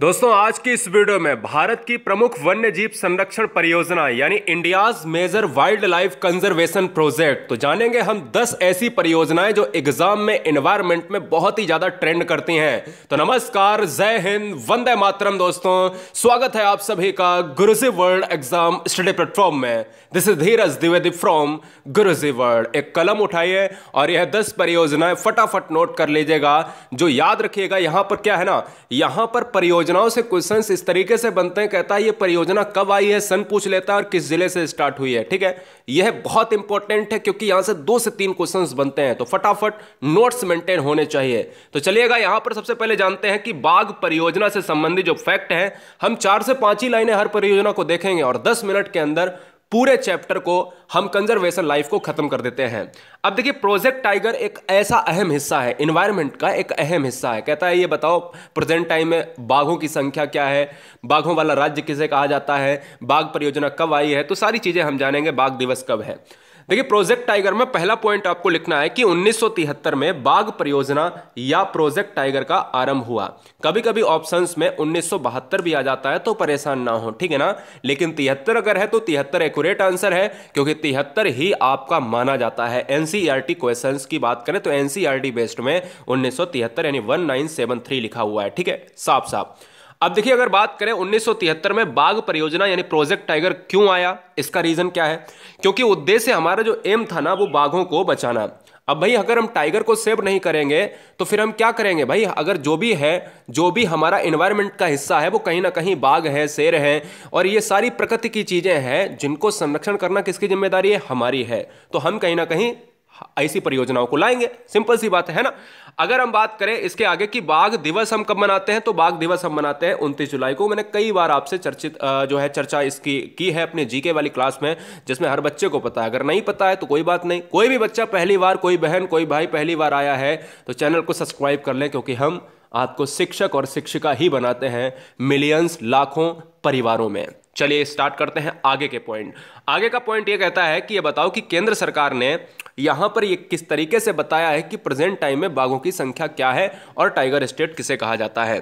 दोस्तों आज की इस वीडियो में भारत की प्रमुख वन्य जीव संरक्षण परियोजना यानी India's major wild life conservation project तो जानेंगे हम 10 ऐसी परियोजनाएं जो एग्जाम में एनवायरमेंट में बहुत ही ज्यादा ट्रेंड करती हैं तो नमस्कार जय हिंद वंदे मातरम दोस्तों स्वागत है आप सभी का Guruji world exam study platform में this is Dheeraj Dwivedi from Guruji world एक कलम उठाइए और यह दस परियोजनाएं फटाफट नोट कर लीजिएगा जो याद रखिएगा यहां पर क्या है ना यहां पर परियोजना परियोजनाओं से क्वेश्चन इस तरीके से बनते हैं कहता है ये परियोजना कब आई है सन पूछ लेता है और किस जिले से स्टार्ट हुई है ठीक है यह बहुत इंपॉर्टेंट है क्योंकि यहां से दो से तीन क्वेश्चन बनते हैं तो फटाफट नोट्स मेंटेन होने चाहिए तो चलिएगा यहां पर सबसे पहले जानते हैं कि बाघ परियोजना से संबंधित जो फैक्ट है हम चार से पांच ही लाइने हर परियोजना को देखेंगे और दस मिनट के अंदर पूरे चैप्टर को हम कंजर्वेशन लाइफ को खत्म कर देते हैं अब देखिए प्रोजेक्ट टाइगर एक ऐसा अहम हिस्सा है इन्वायरमेंट का एक अहम हिस्सा है कहता है ये बताओ प्रेजेंट टाइम में बाघों की संख्या क्या है बाघों वाला राज्य किसे कहा जाता है बाघ परियोजना कब आई है तो सारी चीज़ें हम जानेंगे बाघ दिवस कब है देखिए प्रोजेक्ट टाइगर में पहला पॉइंट आपको लिखना है कि 1973 में बाघ परियोजना या प्रोजेक्ट टाइगर का आरंभ हुआ कभी कभी ऑप्शंस में उन्नीस भी आ जाता है तो परेशान ना हो ठीक है ना लेकिन तिहत्तर अगर है तो तिहत्तर एक्यूरेट आंसर है क्योंकि तिहत्तर ही आपका माना जाता है एनसीआर क्वेश्चंस e की बात करें तो एनसीआर बेस्ड e में उन्नीस यानी वन लिखा हुआ है ठीक है साफ साफ अब देखिए अगर बात करें 1973 में बाघ परियोजना यानी प्रोजेक्ट टाइगर क्यों आया इसका रीजन क्या है क्योंकि उद्देश्य हमारा जो एम था ना वो बाघों को बचाना अब भाई अगर हम टाइगर को सेव नहीं करेंगे तो फिर हम क्या करेंगे भाई अगर जो भी है जो भी हमारा इन्वायरमेंट का हिस्सा है वो कहीं ना कहीं बाघ है शेर है और ये सारी प्रकृति की चीज़ें हैं जिनको संरक्षण करना किसकी जिम्मेदारी है हमारी है तो हम कहीं ना कहीं हाँ, ऐसी परियोजनाओं को लाएंगे सिंपल सी बात है ना अगर हम बात करें इसके आगे कि बाघ दिवस हम कब मनाते हैं तो बाघ दिवस हम मनाते हैं उनतीस जुलाई को मैंने कई बार आपसे चर्चित जो है चर्चा इसकी की है अपने जीके वाली क्लास में जिसमें हर बच्चे को पता है अगर नहीं पता है तो कोई बात नहीं कोई भी बच्चा पहली बार कोई बहन कोई भाई पहली बार आया है तो चैनल को सब्सक्राइब कर लें क्योंकि हम आपको शिक्षक और शिक्षिका ही बनाते हैं मिलियंस लाखों परिवारों में चलिए स्टार्ट करते हैं आगे के पॉइंट आगे का पॉइंट ये कहता है कि ये बताओ कि केंद्र सरकार ने यहाँ पर ये किस तरीके से बताया है कि प्रेजेंट टाइम में बाघों की संख्या क्या है और टाइगर स्टेट किसे कहा जाता है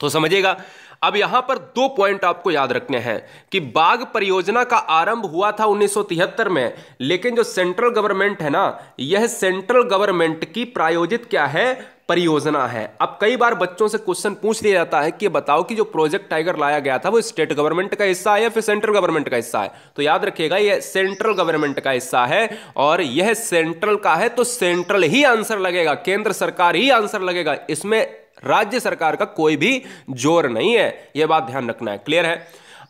तो समझिएगा अब यहां पर दो पॉइंट आपको याद रखने हैं कि बाघ परियोजना का आरंभ हुआ था 1973 में लेकिन जो सेंट्रल गवर्नमेंट है ना यह सेंट्रल गवर्नमेंट की प्रायोजित क्या है परियोजना है अब कई बार बच्चों से क्वेश्चन पूछ लिया जाता है कि बताओ कि जो प्रोजेक्ट टाइगर लाया गया था वो स्टेट गवर्नमेंट का हिस्सा है या फिर सेंट्रल गवर्नमेंट का हिस्सा है तो याद रखिएगा यह सेंट्रल गवर्नमेंट का हिस्सा है और यह सेंट्रल का है तो सेंट्रल ही आंसर लगेगा केंद्र सरकार ही आंसर लगेगा इसमें राज्य सरकार का कोई भी जोर नहीं है यह बात ध्यान रखना है क्लियर है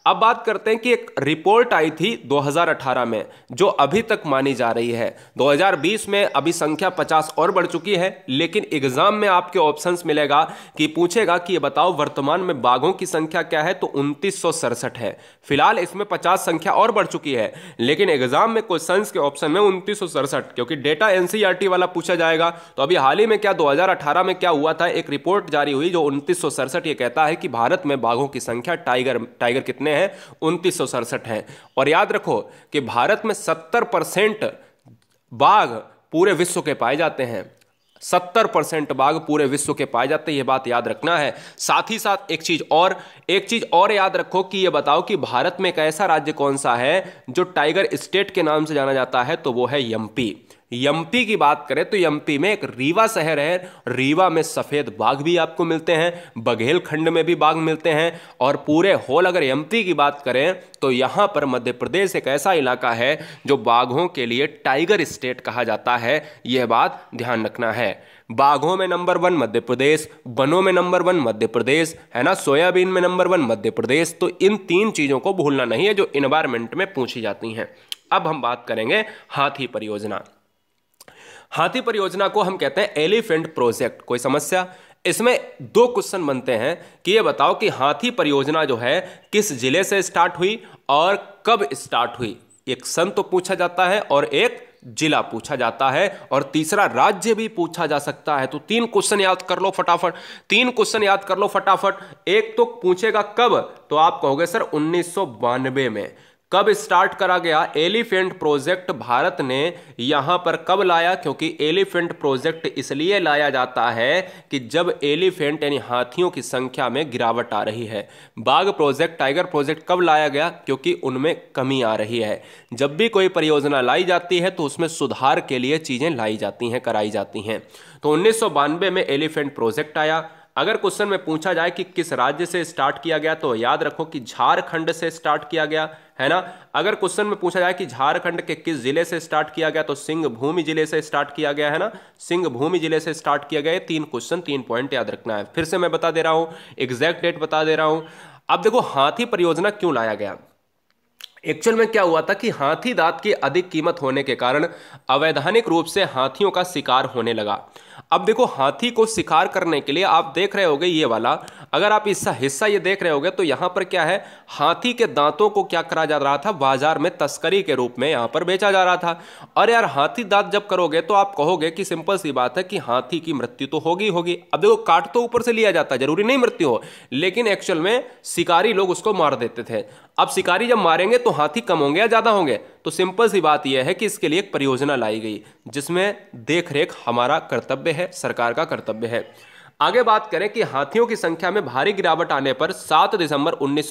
अब बात करते हैं कि एक रिपोर्ट आई थी 2018 में जो अभी तक मानी जा रही है 2020 में अभी संख्या 50 और बढ़ चुकी है लेकिन एग्जाम में आपके ऑप्शंस मिलेगा कि पूछेगा कि ये बताओ वर्तमान में बाघों की संख्या क्या है तो उनतीस है फिलहाल इसमें 50 संख्या और बढ़ चुकी है लेकिन एग्जाम में क्वेश्चन के ऑप्शन में उनतीस क्योंकि डेटा एन वाला पूछा जाएगा तो अभी हाल ही में क्या दो में क्या हुआ था एक रिपोर्ट जारी हुई जो उनतीस ये कहता है कि भारत में बाघों की संख्या टाइगर टाइगर कितने कितने हैं उनतीस हैं और याद रखो कि भारत में सत्तर परसेंट बाघ पूरे विश्व के पाए जाते हैं सत्तर परसेंट बाघ पूरे विश्व के पाए जाते हैं ये बात याद रखना है साथ ही साथ एक चीज और एक चीज और याद रखो कि ये बताओ कि भारत में एक ऐसा राज्य कौन सा है जो टाइगर स्टेट के नाम से जाना जाता है तो वो है यमपी यमपी की बात करें तो यमपी में एक रीवा शहर है रीवा में सफ़ेद बाघ भी आपको मिलते हैं बघेल खंड में भी बाघ मिलते हैं और पूरे होल अगर यमपी की बात करें तो यहाँ पर मध्य प्रदेश एक ऐसा इलाका है जो बाघों के लिए टाइगर स्टेट कहा जाता है यह बात ध्यान रखना है बाघों में नंबर वन मध्य प्रदेश वनों में नंबर वन मध्य प्रदेश है ना सोयाबीन में नंबर वन मध्य प्रदेश तो इन तीन चीज़ों को भूलना नहीं है जो इन्वायरमेंट में पूछी जाती हैं अब हम बात करेंगे हाथी परियोजना हाथी परियोजना को हम कहते हैं एलिफेंट प्रोजेक्ट कोई समस्या इसमें दो क्वेश्चन बनते हैं कि ये बताओ कि हाथी परियोजना जो है किस जिले से स्टार्ट हुई और कब स्टार्ट हुई एक सन तो पूछा जाता है और एक जिला पूछा जाता है और तीसरा राज्य भी पूछा जा सकता है तो तीन क्वेश्चन याद कर लो फटाफट तीन क्वेश्चन याद कर लो फटाफट एक तो पूछेगा कब तो आप कहोगे सर उन्नीस में कब स्टार्ट करा गया एलिफेंट प्रोजेक्ट भारत ने यहाँ पर कब लाया क्योंकि एलिफेंट प्रोजेक्ट इसलिए लाया जाता है कि जब एलिफेंट यानी हाथियों की संख्या में गिरावट आ रही है बाघ प्रोजेक्ट टाइगर प्रोजेक्ट कब लाया गया क्योंकि उनमें कमी आ रही है जब भी कोई परियोजना लाई जाती है तो उसमें सुधार के लिए चीज़ें लाई जाती हैं कराई जाती हैं तो उन्नीस में एलिफेंट प्रोजेक्ट आया अगर क्वेश्चन में पूछा जाए कि किस राज्य से स्टार्ट किया गया तो याद रखो कि झारखंड से स्टार्ट किया गया है ना अगर क्वेश्चन में पूछा जाए कि झारखंड के किस जिले से स्टार्ट किया गया तो सिंहभूमि जिले से स्टार्ट किया गया है ना सिंहभूमि जिले से स्टार्ट किया गया तीन क्वेश्चन तीन पॉइंट याद रखना है फिर से मैं बता दे रहा हूं एग्जैक्ट डेट बता दे रहा हूं अब देखो हाथी परियोजना क्यों लाया गया एक्चुअल में क्या हुआ था कि हाथी दांत की अधिक कीमत होने के कारण अवैधानिक रूप से हाथियों का शिकार होने लगा अब देखो हाथी को शिकार करने के लिए आप देख रहे होगे ये वाला अगर आप इसका हिस्सा ये देख रहे होगे तो यहाँ पर क्या है हाथी के दांतों को क्या करा जा रहा था बाजार में तस्करी के रूप में यहाँ पर बेचा जा रहा था और यार हाथी दांत जब करोगे तो आप कहोगे कि सिंपल सी बात है कि हाथी की मृत्यु तो होगी होगी अब देखो काट तो ऊपर से लिया जाता जरूरी नहीं मृत्यु हो लेकिन एक्चुअल में शिकारी लोग उसको मार देते थे अब शिकारी जब मारेंगे तो हाथी कम होंगे या ज़्यादा होंगे तो सिंपल सी बात यह है कि इसके लिए एक परियोजना लाई गई जिसमें देख रेख हमारा कर्तव्य है सरकार का कर्तव्य है आगे बात करें कि हाथियों की संख्या में भारी गिरावट आने पर 7 दिसंबर उन्नीस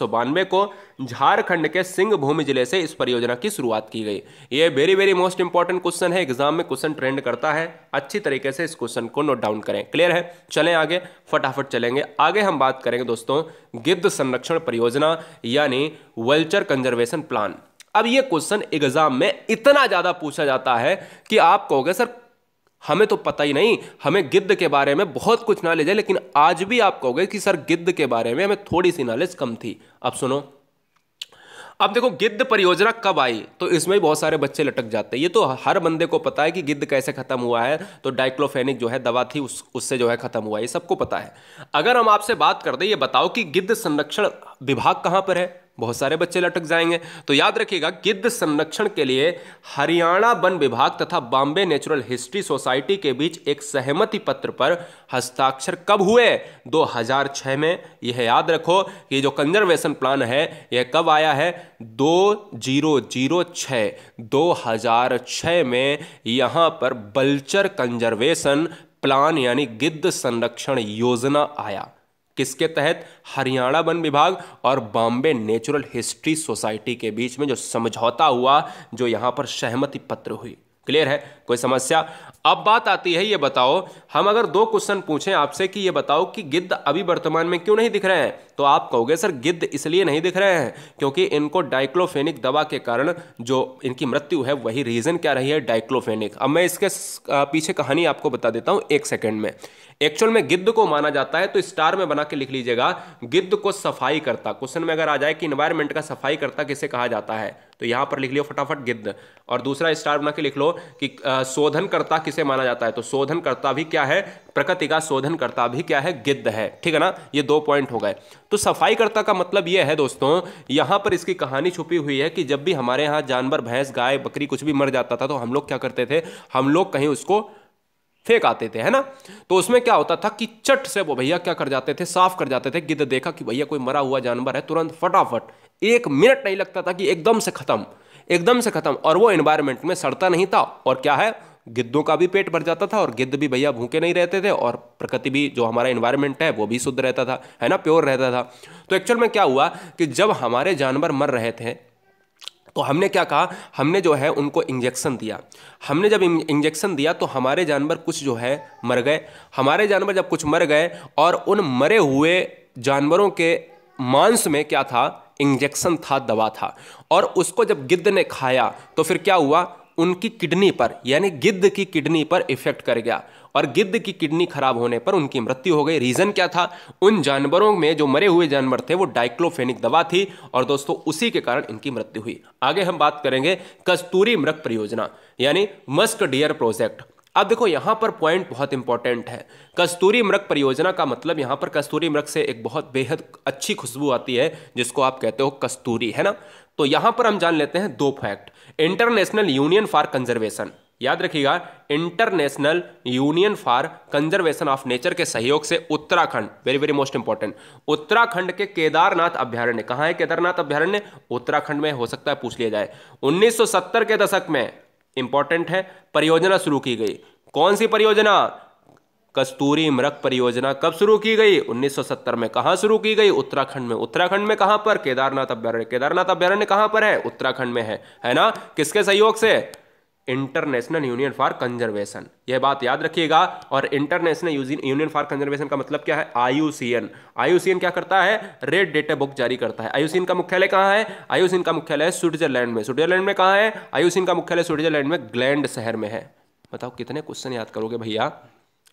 को झारखंड के सिंहभूम जिले से इस परियोजना की शुरुआत की गई ये very very most important question है एग्जाम में क्वेश्चन ट्रेंड करता है अच्छी तरीके से इस क्वेश्चन को नोट डाउन करें क्लियर है चलें आगे फटाफट चलेंगे आगे हम बात करेंगे दोस्तों गिद्ध संरक्षण परियोजना यानी वेल्चर कंजर्वेशन प्लान अब ये क्वेश्चन एग्जाम में इतना ज़्यादा पूछा जाता है कि आप कहोगे सर हमें तो पता ही नहीं हमें गिद्ध के बारे में बहुत कुछ नॉलेज है लेकिन आज भी आप कहोगे कि सर गिद्ध के बारे में हमें थोड़ी सी नॉलेज कम थी अब सुनो अब देखो गिद्ध परियोजना कब आई तो इसमें भी बहुत सारे बच्चे लटक जाते हैं ये तो हर बंदे को पता है कि गिद्ध कैसे खत्म हुआ है तो डाइक्लोफेनिक जो है दवा थी उस उससे जो है खत्म हुआ ये सबको पता है अगर हम आपसे बात कर दें ये बताओ कि गिद्ध संरक्षण विभाग कहाँ पर है बहुत सारे बच्चे लटक जाएंगे तो याद रखिएगा गिद्ध संरक्षण के लिए हरियाणा वन विभाग तथा बॉम्बे नेचुरल हिस्ट्री सोसाइटी के बीच एक सहमति पत्र पर हस्ताक्षर कब हुए 2006 में यह याद रखो कि जो कंजर्वेशन प्लान है यह कब आया है दो जीरो जीरो दो हजार में यहां पर बल्चर कंजर्वेशन प्लान यानी गिद्ध संरक्षण योजना आया किसके तहत हरियाणा वन विभाग और बॉम्बे नेचुरल हिस्ट्री सोसाइटी के बीच में जो समझौता हुआ जो यहाँ पर सहमति पत्र हुई क्लियर है कोई समस्या अब बात आती है ये बताओ हम अगर दो क्वेश्चन पूछें आपसे कि ये बताओ कि गिद्ध अभी वर्तमान में क्यों नहीं दिख रहे हैं तो आप कहोगे सर गिद्ध इसलिए नहीं दिख रहे हैं क्योंकि इनको डाइक्लोफेनिक दवा के कारण जो इनकी मृत्यु है वही रीज़न क्या रही है डाइक्लोफेनिक अब मैं इसके पीछे कहानी आपको बता देता हूँ एक सेकेंड में एक्चुअल में गिद्ध को माना जाता है तो स्टार में बना के लिख लीजिएगा गिद्ध को सफाई करता क्वेश्चन में अगर आ जाए कि इन्वायरमेंट का सफाई करता किसे कहा जाता है तो यहां पर लिख लियो फटाफट गिद्ध और दूसरा स्टार बना के लिख लो कि शोधन करता किसे माना जाता है तो शोधन करता भी क्या है प्रकृति का शोधन करता भी क्या है गिद्ध है ठीक है ना ये दो पॉइंट हो गए तो सफाई करता का मतलब ये है दोस्तों यहां पर इसकी कहानी छुपी हुई है कि जब भी हमारे यहां जानवर भैंस गाय बकरी कुछ भी मर जाता था तो हम लोग क्या करते थे हम लोग कहीं उसको फेंक आते थे है ना तो उसमें क्या होता था कि चट से वो भैया क्या कर जाते थे साफ कर जाते थे गिद्ध देखा कि भैया कोई मरा हुआ जानवर है तुरंत फटाफट एक मिनट नहीं लगता था कि एकदम से खत्म एकदम से खत्म और वो एनवायरमेंट में सड़ता नहीं था और क्या है गिद्धों का भी पेट भर जाता था और गिद्ध भी भैया भूखे नहीं रहते थे और प्रकृति भी जो हमारा एनवायरमेंट है वो भी शुद्ध रहता था है ना प्योर रहता था तो एक्चुअल में क्या हुआ कि जब हमारे जानवर मर रहे थे तो हमने क्या कहा हमने जो है उनको इंजेक्शन दिया हमने जब इंजेक्शन दिया तो हमारे जानवर कुछ जो है मर गए हमारे जानवर जब कुछ मर गए और उन मरे हुए जानवरों के मांस में क्या था इंजेक्शन था दवा था और उसको जब गिद्ध ने खाया तो फिर क्या हुआ उनकी किडनी पर यानी गिद्ध की किडनी पर इफेक्ट कर गया और गिद्ध की किडनी खराब होने पर उनकी मृत्यु हो गई रीज़न क्या था उन जानवरों में जो मरे हुए जानवर थे वो डाइक्लोफेनिक दवा थी और दोस्तों उसी के कारण इनकी मृत्यु हुई आगे हम बात करेंगे कस्तूरी मृग परियोजना यानी मस्क डियर प्रोजेक्ट अब देखो यहाँ पर पॉइंट बहुत इंपॉर्टेंट है कस्तूरी मृग परियोजना का मतलब यहाँ पर कस्तूरी मृग से एक बहुत बेहद अच्छी खुशबू आती है जिसको आप कहते हो कस्तूरी है ना तो यहाँ पर हम जान लेते हैं दो fact international union for conservation याद रखिएगा international union for conservation of nature के सहयोग से Uttarakhand very very most important Uttarakhand के केदारनाथ अभ्यारण्य कहा है केदारनाथ अभ्यारण्य उत्तराखंड में हो सकता है पूछ लिया जाए 1970 के दशक में इंपॉर्टेंट है परियोजना शुरू की गई कौन सी परियोजना कस्तूरी मृग परियोजना कब शुरू की गई 1970 में कहा शुरू की गई उत्तराखंड में उत्तराखंड में कहां पर केदारनाथ अभ्यारण्य केदारनाथ अभ्यारण्य कहां पर है उत्तराखंड में है है ना किसके सहयोग से इंटरनेशनल यूनियन फॉर कंजर्वेशन यह बात याद रखिएगा और इंटरनेशनल यूनियन फॉर कंजर्वेशन का मतलब क्या है आयुसीएन आयुसीएन क्या करता है रेड डेटा बुक जारी करता है आयुसीएन का मुख्यालय कहाँ है आयुसीएन का मुख्यालय स्विट्जरलैंड में स्विट्जरलैंड में कहाँ है आयुसीएन का मुख्यालय स्विट्जरलैंड में ग्लैंड शहर में है बताओ कितने क्वेश्चन याद करोगे भैया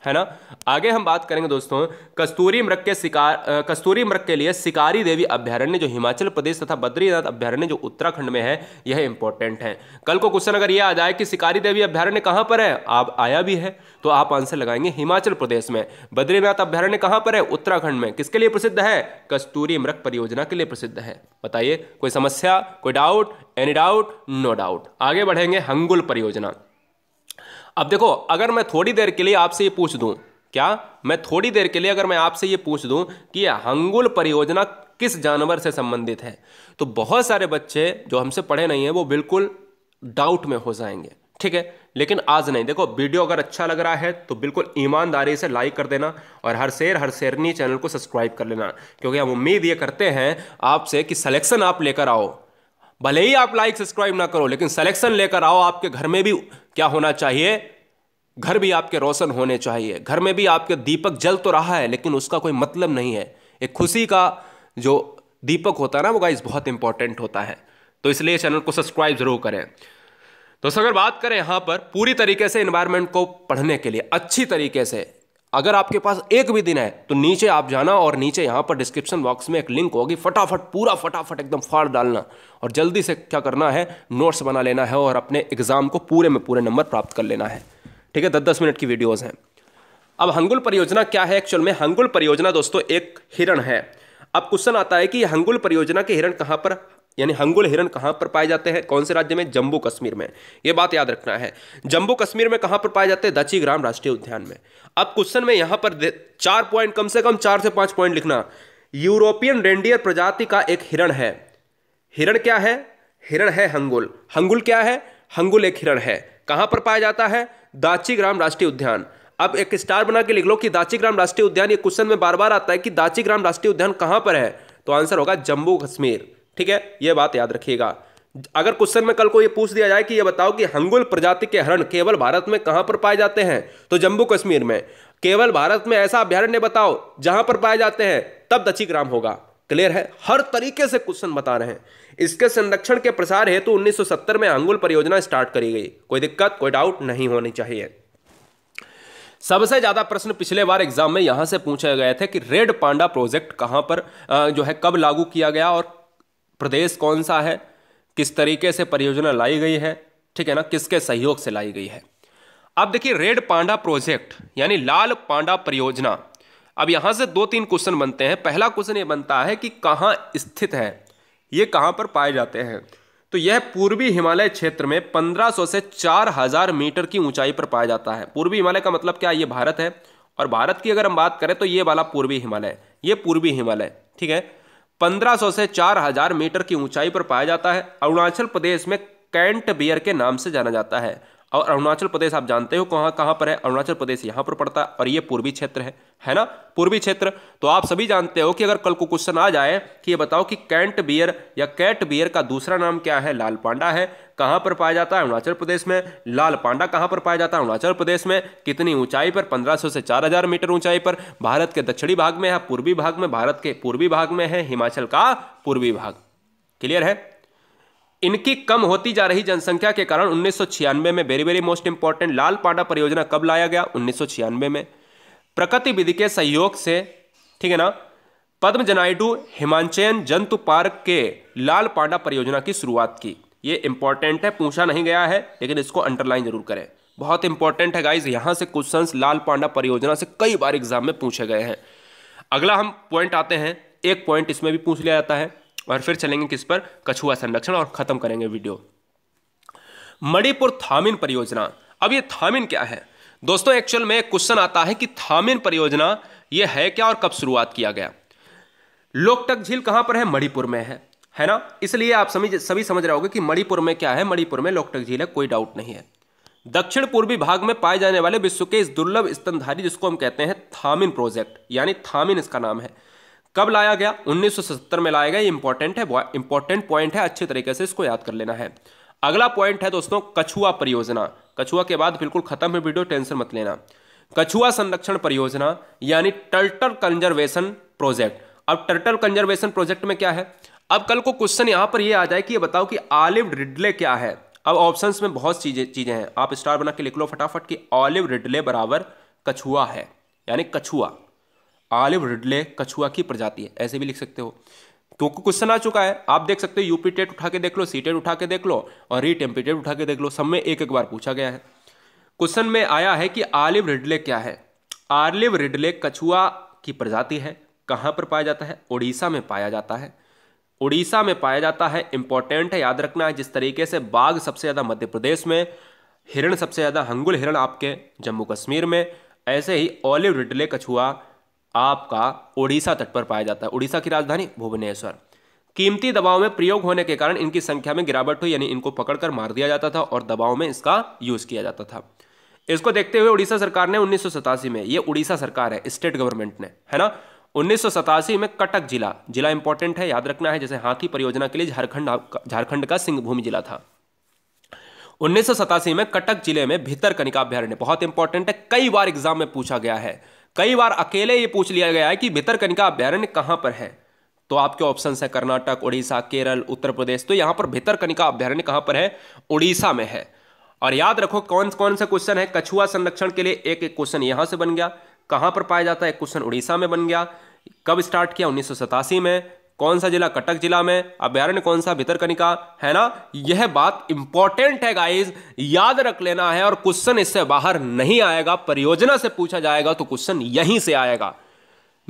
है ना आगे हम बात करेंगे दोस्तों कस्तूरी मृग के शिकार कस्तूरी मृग के लिए शिकारी देवी अभ्यारण्य जो हिमाचल प्रदेश तथा बद्रीनाथ अभ्यारण्य जो उत्तराखंड में है यह इंपॉर्टेंट है कल को क्वेश्चन अगर यह आ जाए कि शिकारी देवी अभ्यारण्य कहां पर है आप आया भी है तो आप आंसर लगाएंगे हिमाचल प्रदेश में बद्रीनाथ अभ्यारण्य कहां पर है उत्तराखंड में किसके लिए प्रसिद्ध है कस्तूरी मृग परियोजना के लिए प्रसिद्ध है बताइए कोई समस्या कोई doubt any doubt no doubt आगे बढ़ेंगे हंगुल परियोजना अब देखो अगर मैं थोड़ी देर के लिए आपसे ये पूछ दूं क्या मैं थोड़ी देर के लिए अगर मैं आपसे ये पूछ दूं कि हंगुल परियोजना किस जानवर से संबंधित है तो बहुत सारे बच्चे जो हमसे पढ़े नहीं हैं वो बिल्कुल डाउट में हो जाएंगे ठीक है लेकिन आज नहीं देखो वीडियो अगर अच्छा लग रहा है तो बिल्कुल ईमानदारी से लाइक कर देना और हर शेर हर शेरनी चैनल को सब्सक्राइब कर लेना क्योंकि हम उम्मीद ये करते हैं आपसे कि सलेक्शन आप लेकर आओ भले ही आप लाइक सब्सक्राइब ना करो लेकिन सिलेक्शन लेकर आओ आपके घर में भी क्या होना चाहिए घर भी आपके रोशन होने चाहिए घर में भी आपके दीपक जल तो रहा है लेकिन उसका कोई मतलब नहीं है एक खुशी का जो दीपक होता है ना वो गाइस बहुत इंपॉर्टेंट होता है तो इसलिए चैनल को सब्सक्राइब जरूर करें दोस्तों अगर बात करें यहाँ पर पूरी तरीके से इन्वायरमेंट को पढ़ने के लिए अच्छी तरीके से अगर आपके पास एक भी दिन है तो नीचे आप जाना और नीचे यहाँ पर डिस्क्रिप्शन बॉक्स में एक लिंक होगी फटाफट पूरा फटाफट एकदम फाड़ डालना और जल्दी से क्या करना है नोट्स बना लेना है और अपने एग्ज़ाम को पूरे में पूरे नंबर प्राप्त कर लेना है ठीक है दस दस मिनट की वीडियोज़ हैं अब हंगुल परियोजना क्या है एक्चुअल में हंगुल परियोजना दोस्तों एक हिरण है अब क्वेश्चन आता है कि हंगुल परियोजना के हिरण कहाँ पर यानी हंगुल हिरन कहाँ पर पाए जाते हैं कौन से राज्य में जम्मू कश्मीर में ये बात याद रखना है जम्मू कश्मीर में कहाँ पर पाए जाते हैं दची ग्राम राष्ट्रीय उद्यान में अब क्वेश्चन में यहाँ पर चार पॉइंट कम से कम चार से पाँच पॉइंट लिखना यूरोपियन रेंडियर प्रजाति का एक हिरण है हिरण क्या है हिरण है हंगुल हंगुल क्या है हंगुल एक हिरण है कहाँ पर पाया जाता है दाची ग्राम राष्ट्रीय उद्यान अब एक स्टार बना के लिख लो कि दाची ग्राम राष्ट्रीय उद्यान ये क्वेश्चन में बार बार आता है कि दाची ग्राम राष्ट्रीय उद्यान कहाँ पर है तो आंसर होगा जम्मू कश्मीर ठीक है यह बात याद रखिएगा अगर क्वेश्चन में कल को ये पूछ दिया जाए कि ये बताओ कि हंगुल प्रजाति के हरण केवल भारत में कहां पर पाए जाते हैं तो जम्मू कश्मीर में केवल भारत में ऐसा अभ्यारण्य बताओ जहां पर पाए जाते हैं तब दचीग्राम होगा क्लियर है हर तरीके से क्वेश्चन बता रहे हैं इसके संरक्षण के प्रसार हेतु तो 1970 में अंगुल परियोजना स्टार्ट करी गई कोई दिक्कत कोई डाउट नहीं होनी चाहिए सबसे ज्यादा प्रश्न पिछले बार एग्जाम में यहां से पूछे गए थे कि रेड पांडा प्रोजेक्ट कहां पर जो है कब लागू किया गया और प्रदेश कौन सा है किस तरीके से परियोजना लाई गई है ठीक है ना किसके सहयोग से लाई गई है अब देखिए रेड पांडा प्रोजेक्ट यानी लाल पांडा परियोजना अब यहां से दो तीन क्वेश्चन बनते हैं पहला क्वेश्चन ये बनता है कि कहाँ स्थित है ये कहाँ पर पाए जाते हैं तो यह पूर्वी हिमालय क्षेत्र में 1500 से 4000 मीटर की ऊंचाई पर पाया जाता है पूर्वी हिमालय का मतलब क्या ये भारत है और भारत की अगर हम बात करें तो ये वाला पूर्वी हिमालय ये पूर्वी हिमालय ठीक है 1500 से 4000 मीटर की ऊंचाई पर पाया जाता है अरुणाचल प्रदेश में कैंट बियर के नाम से जाना जाता है और अरुणाचल प्रदेश आप जानते हो कहाँ कहाँ पर है अरुणाचल प्रदेश यहाँ पर पड़ता है और ये पूर्वी क्षेत्र है है ना पूर्वी क्षेत्र तो आप सभी जानते हो कि अगर कल को क्वेश्चन आ जाए कि ये बताओ कि कैंट बियर या कैट बियर का दूसरा नाम क्या है लाल पांडा है कहाँ पर पाया जाता है अरुणाचल प्रदेश में लाल पांडा कहाँ पर पाया जाता है अरुणाचल प्रदेश में कितनी ऊंचाई पर पंद्रह से चार मीटर ऊंचाई पर भारत के दक्षिणी भाग में है पूर्वी भाग में भारत के पूर्वी भाग में है हिमाचल का पूर्वी भाग क्लियर है इनकी कम होती जा रही जनसंख्या के कारण उन्नीस में वेरी वेरी मोस्ट इंपॉर्टेंट लाल पांडा परियोजना कब लाया गया उन्नीस में प्रकृति विधि के सहयोग से ठीक है ना पद्म जनाइडू हिमांचयन जंतु पार्क के लाल पांडा परियोजना की शुरुआत की ये इंपॉर्टेंट है पूछा नहीं गया है लेकिन इसको अंडरलाइन जरूर करें बहुत इंपॉर्टेंट है गाइज यहां से क्वेश्चन लाल पांडा परियोजना से कई बार एग्जाम में पूछे गए हैं अगला हम पॉइंट आते हैं एक पॉइंट इसमें भी पूछ लिया जाता है और फिर चलेंगे किस पर कछुआ संरक्षण और ख़त्म करेंगे वीडियो मणिपुर थामिन परियोजना अब ये थामिन क्या है दोस्तों एक्चुअल में क्वेश्चन आता है कि थामिन परियोजना ये है क्या और कब शुरुआत किया गया लोकटक झील कहां पर है मणिपुर में है है ना इसलिए आप समझ सभी समझ रहे होगे कि मणिपुर में क्या है मणिपुर में लोकटक झील है कोई डाउट नहीं है दक्षिण पूर्वी भाग में पाए जाने वाले विश्व के इस दुर्लभ स्तनधारी जिसको हम कहते हैं थामिन प्रोजेक्ट यानी थामिन इसका नाम है कब लाया गया 1970 में लाया गया ये इंपॉर्टेंट है इंपॉर्टेंट पॉइंट है अच्छे तरीके से इसको याद कर लेना है अगला पॉइंट है दोस्तों कछुआ परियोजना कछुआ के बाद बिल्कुल खत्म है वीडियो टेंशन मत लेना कछुआ संरक्षण परियोजना यानी टर्टल कंजर्वेशन प्रोजेक्ट अब टर्टल कंजर्वेशन प्रोजेक्ट में क्या है अब कल को क्वेश्चन यहां पर यह आ जाए कि ये बताओ कि ऑलिव रिडले क्या है अब ऑप्शंस में बहुत चीजें चीजें हैं आप स्टार बना के लिख लो फटाफट कि ऑलिव रिडले बराबर कछुआ है यानी कछुआ आलिव रिडले कछुआ की प्रजाति है ऐसे भी लिख सकते हो क्योंकि क्वेश्चन आ चुका है आप देख सकते हो यूपी टेट उठा के देख लो सी टेट उठा के देख लो और री एमपी टेट उठा के देख लो सब में एक एक बार पूछा गया है क्वेश्चन में आया है कि आलिव रिडले क्या है आलिव रिडले कछुआ की प्रजाति है कहाँ पर पाया जाता है उड़ीसा में पाया जाता है उड़ीसा में पाया जाता है इंपॉर्टेंट है याद रखना है जिस तरीके से बाघ सबसे ज़्यादा मध्य प्रदेश में हिरण सबसे ज़्यादा हंगुल हिरण आपके जम्मू कश्मीर में ऐसे ही ऑलिव रिडले कछुआ आपका उड़ीसा तट पर पाया जाता है उड़ीसा की राजधानी भुवनेश्वर कीमती दबाव में प्रयोग होने के कारण इनकी संख्या में गिरावट हुई यानी इनको पकड़कर मार दिया जाता था और दबाव में इसका यूज किया जाता था इसको देखते हुए उड़ीसा सरकार ने उन्नीस में ये उड़ीसा सरकार है स्टेट गवर्नमेंट ने है ना उन्नीस में कटक जिला जिला इंपॉर्टेंट है याद रखना है जैसे हाथी परियोजना के लिए झारखंड झारखंड का सिंहभूमि जिला था उन्नीस में कटक जिले में भीतर कनिका अभ्यारण्य बहुत इंपॉर्टेंट है कई बार एग्जाम में पूछा गया है कई बार अकेले ये पूछ लिया गया है कि भितरकनिका अभ्यारण्य कहाँ पर है तो आपके ऑप्शन है कर्नाटक उड़ीसा केरल उत्तर प्रदेश तो यहाँ पर भितरकनिका अभ्यारण्य कहाँ पर है उड़ीसा में है और याद रखो कौन कौन सा क्वेश्चन है कछुआ संरक्षण के लिए एक एक क्वेश्चन यहाँ से बन गया कहाँ पर पाया जाता है क्वेश्चन उड़ीसा में बन गया कब स्टार्ट किया उन्नीस में कौन सा जिला कटक जिला में अभ्यारण्य कौन सा भितरकनिका है ना यह बात इंपॉर्टेंट है गाइज याद रख लेना है और क्वेश्चन इससे बाहर नहीं आएगा परियोजना से पूछा जाएगा तो क्वेश्चन यहीं से आएगा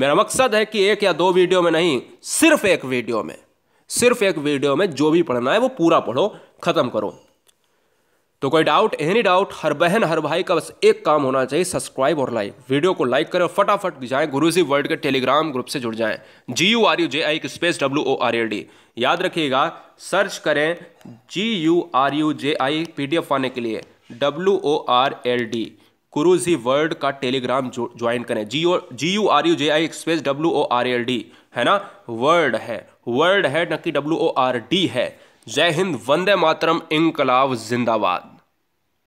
मेरा मकसद है कि एक या दो वीडियो में नहीं सिर्फ एक वीडियो में सिर्फ एक वीडियो में जो भी पढ़ना है वो पूरा पढ़ो खत्म करो तो कोई डाउट एनी डाउट हर बहन हर भाई का बस एक काम होना चाहिए सब्सक्राइब और लाइक वीडियो को लाइक करें और फटाफट जाएं गुरुजी वर्ल्ड के टेलीग्राम ग्रुप से जुड़ जाएं G U R U J I space W O R L D याद रखिएगा सर्च करें G U R U J I P D F पाने के लिए W O R L D Guruji world का टेलीग्राम ज्वाइन करें G O G U R U J I space W O R L D है ना world है world है न कि डब्ल्यू ओ आर डी है जय हिंद वंदे मातरम इंकलाब जिंदाबाद